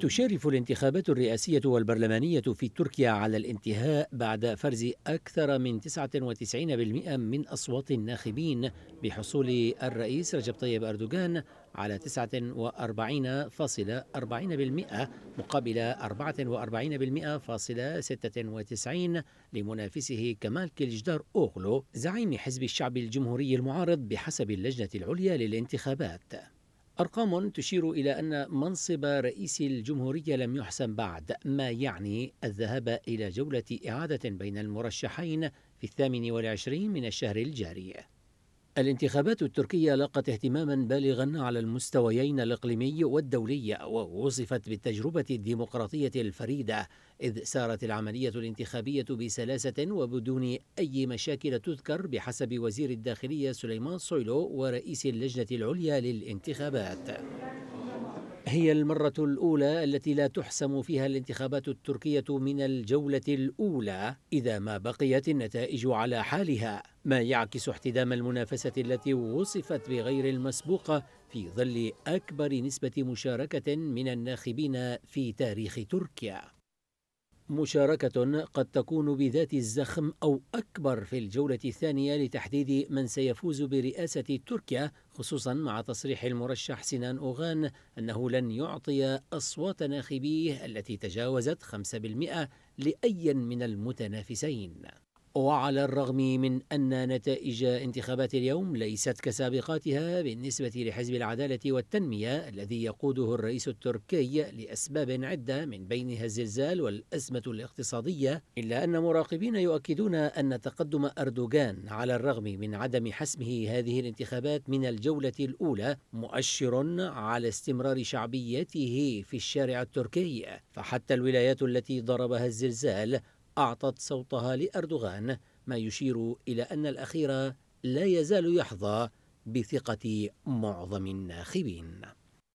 تشارف الانتخابات الرئاسية والبرلمانية في تركيا على الانتهاء بعد فرز أكثر من 99% من أصوات الناخبين بحصول الرئيس رجب طيب أردوغان على 49.40% مقابل 44.96 لمنافسه كمال كيلجدار أوغلو زعيم حزب الشعب الجمهوري المعارض بحسب اللجنة العليا للانتخابات أرقام تشير إلى أن منصب رئيس الجمهورية لم يحسم بعد ما يعني الذهاب إلى جولة إعادة بين المرشحين في الثامن والعشرين من الشهر الجاري الانتخابات التركية لاقت اهتماما بالغا على المستويين الإقليمي والدولي ووصفت بالتجربة الديمقراطية الفريدة إذ سارت العملية الانتخابية بسلاسة وبدون أي مشاكل تذكر بحسب وزير الداخلية سليمان صويلو ورئيس اللجنة العليا للانتخابات هي المرة الأولى التي لا تحسم فيها الانتخابات التركية من الجولة الأولى إذا ما بقيت النتائج على حالها، ما يعكس احتدام المنافسة التي وصفت بغير المسبوقة في ظل أكبر نسبة مشاركة من الناخبين في تاريخ تركيا. مشاركة قد تكون بذات الزخم أو أكبر في الجولة الثانية لتحديد من سيفوز برئاسة تركيا خصوصا مع تصريح المرشح سنان أوغان أنه لن يعطي أصوات ناخبيه التي تجاوزت 5% لأي من المتنافسين وعلى الرغم من أن نتائج انتخابات اليوم ليست كسابقاتها بالنسبة لحزب العدالة والتنمية الذي يقوده الرئيس التركي لأسباب عدة من بينها الزلزال والأزمة الاقتصادية إلا أن مراقبين يؤكدون أن تقدم أردوغان على الرغم من عدم حسمه هذه الانتخابات من الجولة الأولى مؤشر على استمرار شعبيته في الشارع التركي فحتى الولايات التي ضربها الزلزال أعطت صوتها لأردوغان ما يشير إلى أن الأخير لا يزال يحظى بثقة معظم الناخبين